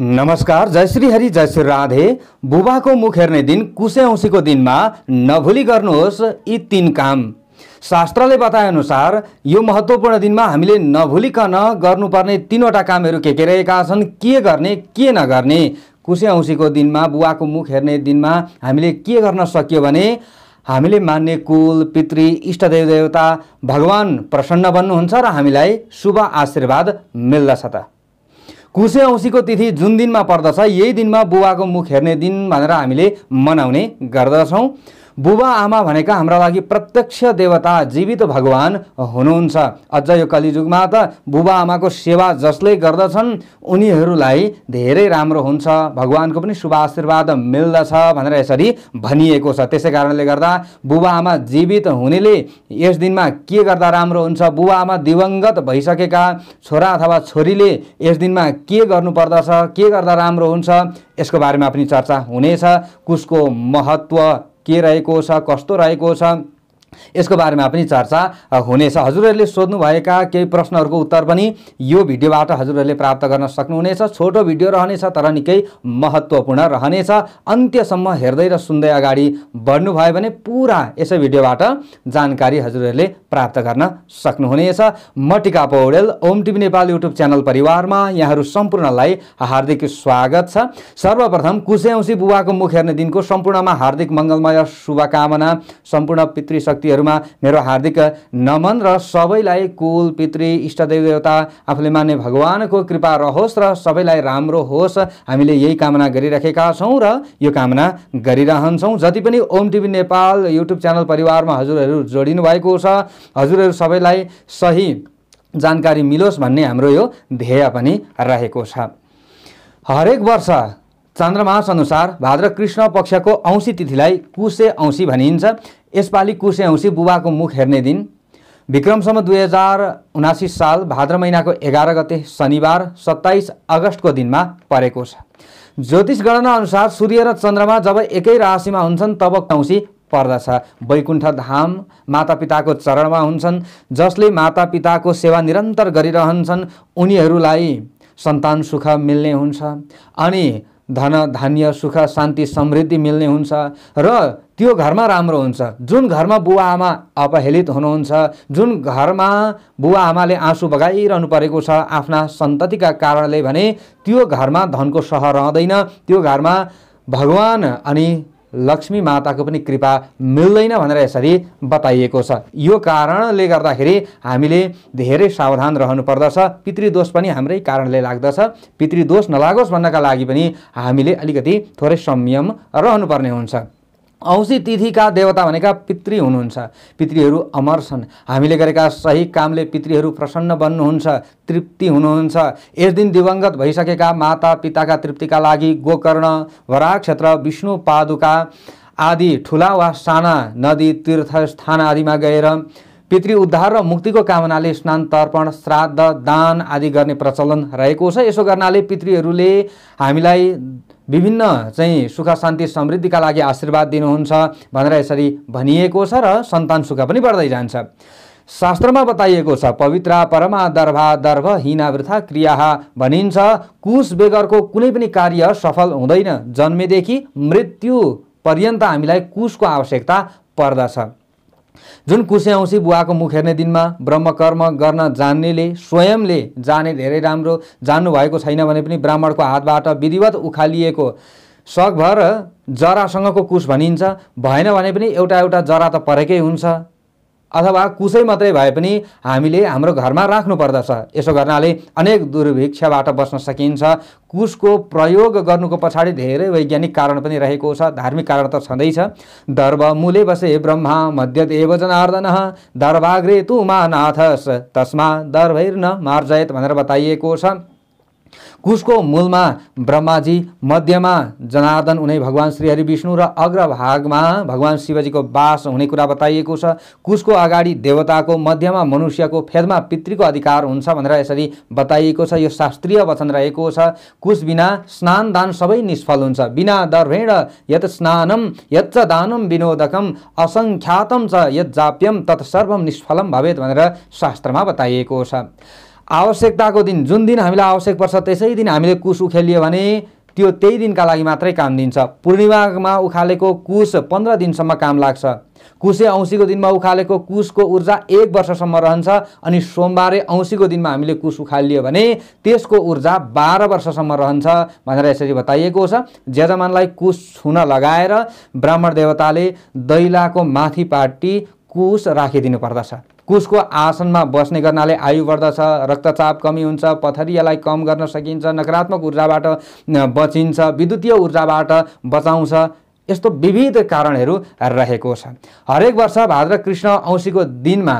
नमस्कार जय श्री हरि जय श्री राधे बुबाको मुख हेर्ने दिन कुसे औँसीको दिनमा नभुली गर्नुहोस् यी तिन काम शास्त्रले बताएअनुसार यो महत्त्वपूर्ण दिनमा हामीले नभुलिकन गर्नुपर्ने तिनवटा कामहरू के के रहेका छन् के गर्ने के नगर्ने कुसे औँसीको दिनमा बुवाको मुख हेर्ने दिनमा हामीले के गर्न सकियो भने हामीले मान्ने कुल पितृ इष्टदेव देवता भगवान् प्रसन्न बन्नुहुन्छ र हामीलाई शुभ आशीर्वाद मिल्दछ त कुसे औँसीको तिथि जुन दिनमा पर्दछ यही दिनमा बुवाको मुख हेर्ने दिन भनेर हामीले मनाउने गर्दछौँ बुबा आमा भनेका हाम्रा लागि प्रत्यक्ष देवता जीवित भगवान् हुनुहुन्छ अझ यो कलिजुगमा त बुबा आमाको सेवा जसले गर्दछन् उनीहरूलाई धेरै राम्रो हुन्छ भगवानको पनि शुभ आशीर्वाद मिल्दछ भनेर यसरी भनिएको छ त्यसै कारणले गर्दा बुबा आमा जीवित हुनेले यस दिनमा के गर्दा राम्रो हुन्छ बुबा आमा दिवङ्गत भइसकेका छोरा अथवा छोरीले यस दिनमा के गर्नुपर्दछ के गर्दा राम्रो हुन्छ यसको बारेमा पनि चर्चा हुनेछ कुसको महत्त्व के रहेको छ कस्तो रहेको छ यसको बारेमा पनि चर्चा हुनेछ हजुरहरूले सोध्नुभएका केही प्रश्नहरूको उत्तर पनि यो भिडियोबाट हजुरहरूले प्राप्त गर्न सक्नुहुनेछ छोटो भिडियो रहनेछ तर निकै महत्त्वपूर्ण रहनेछ अन्त्यसम्म हेर्दै र सुन्दै अगाडि बढ्नुभयो भने पुरा यसै भिडियोबाट जानकारी हजुरहरूले प्राप्त गर्न सक्नुहुनेछ म Tika Paudel Om TV Nepal YouTube channel परिवारमा यहाँहरू सम्पूर्णलाई हार्दिक स्वागत छ सर्वप्रथम कुसेऔँसी बुबाको मुख हेर्ने दिनको सम्पूर्णमा हार्दिक मङ्गलमय शुभकामना सम्पूर्ण पितृशक्ति व्यक्तिहरूमा मेरो हार्दिक नमन र सबैलाई कुल पितृ इष्टदेव आफूले मान्ने भगवानको कृपा रहोस् र सबैलाई राम्रो होस् हामीले यही कामना गरिराखेका छौँ र यो कामना गरिरहन्छौँ जति पनि Om TV Nepal YouTube channel परिवारमा हजुरहरू जोडिनु भएको छ हजुरहरू सबैलाई सही जानकारी मिलोस् भन्ने हाम्रो यो ध्येय पनि रहेको छ हरेक वर्ष चन्द्रमासअनुसार अनुसार भाद्र कृष्ण पक्षको औँसी तिथिलाई कुसे औँसी भनिन्छ यसपालि कुसे औँसी बुबाको मुख हेर्ने दिन विक्रमसम्म दुई हजार उनासी साल भाद्र महिनाको एघार गते शनिबार सत्ताइस अगस्तको दिनमा परेको छ ज्योतिष गणना अनुसार सूर्य र चन्द्रमा जब एकै राशिमा हुन्छन् तब औँसी पर्दछ वैकुण्ठ धाम मातापिताको चरणमा हुन्छन् जसले मातापिताको सेवा निरन्तर गरिरहन्छन् उनीहरूलाई सन्तान सुख मिल्ने हुन्छ अनि धन धान्य सुख शान्ति समृद्धि मिल्ने हुन्छ र त्यो घरमा राम्रो हुन्छ जुन घरमा बुवा आमा अपहेलित हुनुहुन्छ जुन घरमा बुवा आमाले आँसु बगाइरहनु परेको छ आफ्ना सन्ततिका कारणले भने त्यो घरमा धनको सह रहँदैन त्यो घरमा भगवान् अनि लक्ष्मी माताको पनि कृपा मिल्दैन भनेर यसरी बताइएको छ यो कारणले गर्दाखेरि हामीले धेरै सावधान रहनु पर्दछ पितृदोष पनि हाम्रै कारणले लाग्दछ पितृदोष नलागोस् भन्नका लागि पनि हामीले अलिकति थोरै संयम रहनुपर्ने हुन्छ औँसी तिथिका देवता भनेका पितृ हुनुहुन्छ पितृहरू अमर छन् हामीले गरेका सही कामले पितृहरू प्रसन्न बन्नुहुन्छ तृप्ति हुनुहुन्छ यस दिन दिवंगत भइसकेका माता पिताका तृप्तिका लागि गोकर्ण वराह क्षेत्र विष्णु पादुका आदि ठुला वा साना नदी तीर्थस्थान आदिमा गएर पितृ उद्धार र मुक्तिको कामनाले स्नान तर्पण श्राद्ध दान आदि गर्ने प्रचलन रहेको छ यसो गर्नाले पितृहरूले हामीलाई विभिन्न चाहिँ सुख शान्ति समृद्धिका लागि आशीर्वाद दिनुहुन्छ भनेर यसरी भनिएको छ र सन्तान सुख पनि बढ्दै जान्छ शास्त्रमा बताइएको छ पवित्र परमा दर्भा दर्भ वृथा क्रिया भनिन्छ कुश बेगरको कुनै पनि कार्य सफल हुँदैन जन्मेदेखि मृत्यु पर्यन्त हामीलाई कुशको आवश्यकता पर्दछ जुन कुसे औँसी बुवाको मुख हेर्ने दिनमा ब्रह्मकर्म गर्न जान्नेले स्वयंले जाने धेरै राम्रो जान्नुभएको छैन भने पनि ब्राह्मणको हातबाट विधिवत उखालिएको सकभर जरासँगको कुश भनिन्छ भएन भने पनि एउटा एउटा जरा त परेकै हुन्छ अथवा कुसै मात्रै भए पनि हामीले हाम्रो घरमा राख्नुपर्दछ यसो गर्नाले अनेक दुर्भिक्षबाट बस्न सकिन्छ कुसको प्रयोग गर्नुको पछाडि धेरै वैज्ञानिक कारण पनि रहेको छ धार्मिक कारण त छँदैछ दर्व मुले बसे ब्रह्मा मध्य देव जनार्दन दर्भाग्रे तुमा नाथस तस्मा दर्भैर्न मार्जयत भनेर बताइएको छ कुशको मूलमा ब्रह्माजी मध्यमा जनार्दन हुने भगवान् श्रीहरि विष्णु र अग्रभागमा भगवान् शिवजीको वास हुने कुरा बताइएको छ कुशको अगाडि देवताको मध्यमा मनुष्यको फेदमा पितृको अधिकार हुन्छ भनेर यसरी बताइएको छ यो शास्त्रीय वचन रहेको छ कुश बिना स्नान दान सबै निष्फल हुन्छ बिना दर्भेण यत स्नानम यच्च दानम विनोदकम असङ्ख्यातम छ यत जाप्यम सर्वम निष्फलम भवेत भनेर शास्त्रमा बताइएको छ आवश्यकताको दिन जुन दिन हामीलाई आवश्यक पर्छ त्यसै दिन हामीले कुस उखेलियो भने त्यो त्यही दिनका लागि मात्रै काम दिन्छ पूर्णिमामा उखालेको कुस पन्ध्र दिनसम्म काम लाग्छ कुसे औँसीको दिनमा उखालेको कुसको ऊर्जा एक वर्षसम्म रहन्छ अनि सोमबारे औँसीको दिनमा हामीले कुस उखालियो भने त्यसको ऊर्जा बाह्र वर्षसम्म रहन्छ भनेर यसरी बताइएको छ जेजमानलाई कुस छुन लगाएर ब्राह्मण देवताले दैलाको माथिपाटी कुश राखिदिनु पर्दछ कुशको आसनमा बस्ने गर्नाले आयु बढ्दछ रक्तचाप कमी हुन्छ पथरियालाई कम गर्न सकिन्छ नकारात्मक ऊर्जाबाट बचिन्छ विद्युतीय ऊर्जाबाट बचाउँछ यस्तो विविध कारणहरू रहेको छ हरेक वर्ष भाद्र कृष्ण औँसीको दिनमा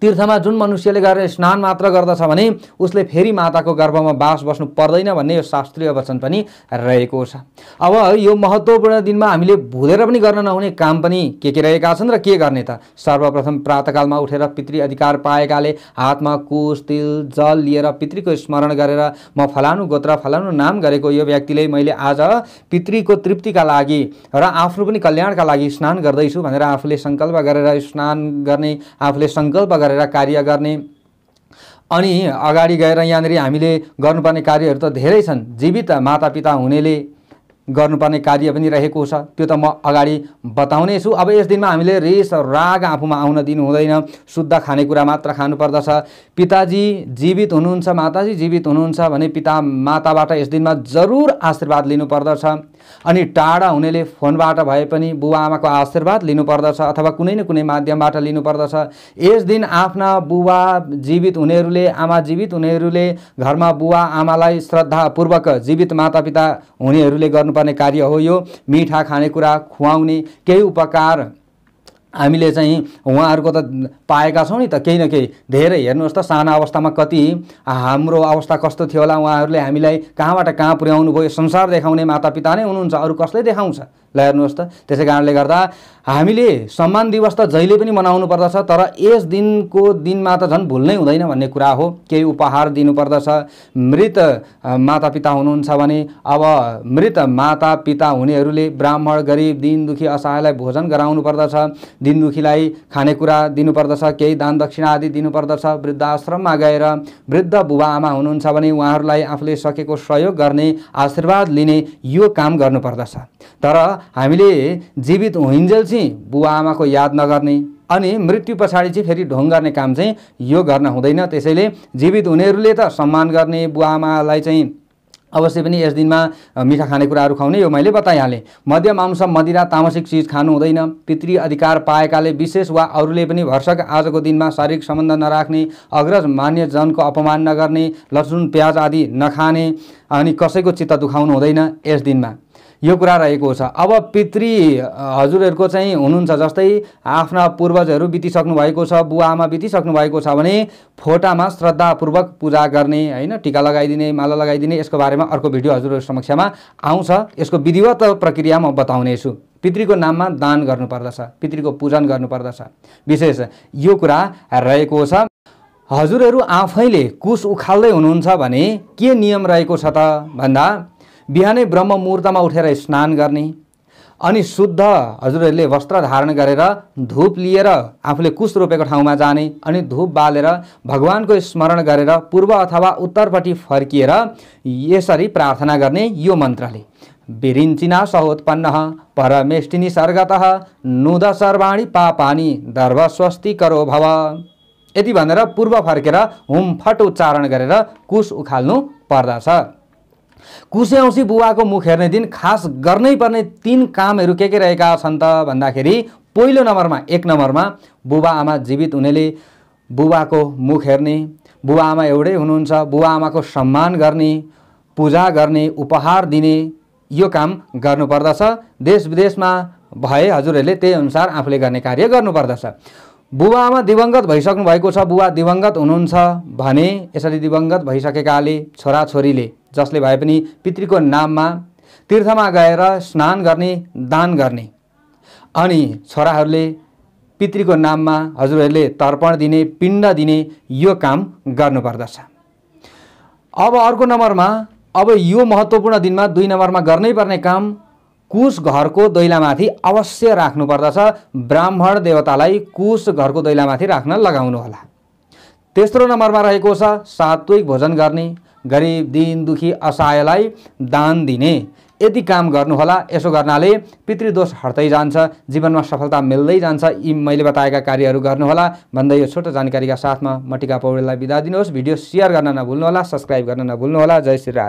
तीर्थमा जुन मनुष्यले गरेर स्नान मात्र गर्दछ भने उसले फेरि माताको गर्भमा बास बस्नु पर्दैन भन्ने यो शास्त्रीय वचन पनि रहेको छ अब यो महत्त्वपूर्ण दिनमा हामीले भुलेर पनि गर्न नहुने काम पनि के के रहेका छन् र के गर्ने त सर्वप्रथम प्रातकालमा उठेर पितृ अधिकार पाएकाले हातमा कुश तिल जल लिएर पितृको स्मरण गरेर म फलानु गोत्र फलानु नाम गरेको यो व्यक्तिले मैले आज पितृको तृप्तिका लागि र आफ्नो पनि कल्याणका लागि स्नान गर्दैछु भनेर आफूले सङ्कल्प गरेर स्नान गर्ने आफूले सङ्कल्प गरेर कार्य गर्ने अनि अगाडि गएर यहाँनिर हामीले गर्नुपर्ने कार्यहरू त धेरै छन् जीवित मातापिता हुनेले गर्नुपर्ने कार्य पनि रहेको छ त्यो त म अगाडि बताउने छु अब यस दिनमा हामीले रिस राग आफूमा आउन दिनु हुँदैन शुद्ध खानेकुरा मात्र खानुपर्दछ पिताजी जीवित हुनुहुन्छ माताजी जीवित हुनुहुन्छ भने पिता माताबाट यस दिनमा जरुर आशीर्वाद लिनुपर्दछ अनि टाढा हुनेले फोनबाट भए पनि बुबा आमाको आशीर्वाद लिनुपर्दछ अथवा कुनै न कुनै माध्यमबाट लिनुपर्दछ यस दिन आफ्ना बुबा जीवित हुनेहरूले आमा जीवित हुनेहरूले घरमा बुवा आमालाई श्रद्धापूर्वक जीवित मातापिता हुनेहरूले गर्नुपर्ने कार्य हो यो मिठा खानेकुरा खुवाउने केही उपकार हामीले चाहिँ उहाँहरूको त पाएका छौँ नि त केही न केही धेरै हेर्नुहोस् त साना अवस्थामा कति हाम्रो अवस्था कस्तो थियो होला उहाँहरूले हामीलाई कहाँबाट कहाँ पुर्याउनु भयो संसार देखाउने मातापिता नै हुनुहुन्छ अरू कसले देखाउँछ ल हेर्नुहोस् त त्यसै कारणले गर्दा हामीले सम्मान दिवस त जहिले पनि मनाउनु पर्दछ तर यस दिनको दिनमा त झन् भुल्नै हुँदैन भन्ने कुरा हो केही उपहार दिनुपर्दछ मृत मातापिता हुनुहुन्छ भने अब मृत मातापिता हुनेहरूले ब्राह्मण गरिब दिनदुखी असहायलाई भोजन गराउनु पर्दछ दिनदुखीलाई खानेकुरा दिनुपर्दछ केही दान दक्षिणा आदि दिनुपर्दछ वृद्ध आश्रममा गएर वृद्ध बुबा आमा हुनुहुन्छ भने उहाँहरूलाई आफूले सकेको सहयोग गर्ने आशीर्वाद लिने यो काम गर्नुपर्दछ तर हामीले जीवित हुइन्जेल चाहिँ बुवा आमाको याद नगर्ने अनि मृत्यु पछाडि चाहिँ फेरि ढोङ गर्ने काम चाहिँ यो गर्न हुँदैन त्यसैले जीवित हुनेहरूले त सम्मान गर्ने बुवा आमालाई चाहिँ अवश्य पनि यस दिनमा मिठा खानेकुराहरू खुवाउने यो मैले बताइहालेँ मांस मदिरा तामसिक चिज खानु हुँदैन पितृ अधिकार पाएकाले विशेष वा अरूले पनि भर्सक आजको दिनमा शारीरिक सम्बन्ध नराख्ने अग्रज मान्यजनको अपमान नगर्ने लसुन प्याज आदि नखाने अनि कसैको चित्त दुखाउनु हुँदैन यस दिनमा यो कुरा रहेको छ अब पितृ हजुरहरूको चाहिँ हुनुहुन्छ जस्तै आफ्ना पूर्वजहरू बितिसक्नु भएको छ बुवा आमा बितिसक्नु भएको छ भने फोटामा श्रद्धापूर्वक पूजा गर्ने होइन टिका लगाइदिने माला लगाइदिने यसको बारेमा अर्को भिडियो हजुरहरू समक्षमा आउँछ यसको विधिवत प्रक्रिया म बताउनेछु पितृको नाममा दान गर्नुपर्दछ पितृको पूजन गर्नुपर्दछ विशेष यो कुरा रहेको छ हजुरहरू आफैले कुश उखाल्दै हुनुहुन्छ भने के नियम रहेको छ त भन्दा बिहानै ब्रह्म मुहुर्तमा उठेर स्नान गर्ने अनि शुद्ध हजुरहरूले वस्त्र धारण गरेर धुप लिएर आफूले कुश रोपेको ठाउँमा जाने अनि धुप बालेर भगवानको स्मरण गरेर पूर्व अथवा उत्तरपट्टि फर्किएर यसरी प्रार्थना गर्ने यो मन्त्रले बिरिन्चिना सहोत्पन्न परमेष्टिनी सर्गत नुद सर्वाणी पापानी दर्व स्वस्ति करो भव यति भनेर पूर्व फर्केर हुमफट उच्चारण गरेर कुश उखाल्नु पर्दछ कुसे औँसी बुवाको मुख हेर्ने दिन खास गर्नै पर्ने तिन कामहरू के के रहेका छन् त भन्दाखेरि पहिलो नम्बरमा एक नम्बरमा बुबा आमा जीवित हुनेले बुबाको मुख हेर्ने बुबा आमा एउटै हुनुहुन्छ बुबा आमाको सम्मान गर्ने पूजा गर्ने उपहार दिने यो काम गर्नुपर्दछ देश विदेशमा भए हजुरहरूले त्यही अनुसार आफूले गर्ने कार्य गर्नुपर्दछ बुबा आमा दिवङ्गत भइसक्नु भएको छ बुबा दिवंगत हुनुहुन्छ भने यसरी दिवङ्गत भइसकेकाले छोराछोरीले जसले भए पनि पितृको नाममा तीर्थमा गएर स्नान गर्ने दान गर्ने अनि छोराहरूले पितृको नाममा हजुरहरूले तर्पण दिने पिण्ड दिने यो काम गर्नुपर्दछ अब अर्को नम्बरमा अब यो महत्त्वपूर्ण दिनमा दुई नम्बरमा गर्नै पर्ने काम कुश घरको दैलामाथि अवश्य राख्नुपर्दछ ब्राह्मण देवतालाई कुश घरको दैलामाथि राख्न लगाउनुहोला तेस्रो नम्बरमा रहेको छ सात्विक भोजन गर्ने गरिब दिन दुखी असहायलाई दान दिने यति काम गर्नुहोला यसो गर्नाले पितृदोष हट्दै जान्छ जीवनमा सफलता मिल्दै जान्छ यी मैले बताएका कार्यहरू गर्नुहोला भन्दै यो छोटो जानकारीका साथमा मटिका पौडेललाई बिदा दिनुहोस् भिडियो सेयर गर्न नभुल्नुहोला सब्सक्राइब गर्न नभुल्नुहोला जय श्री राज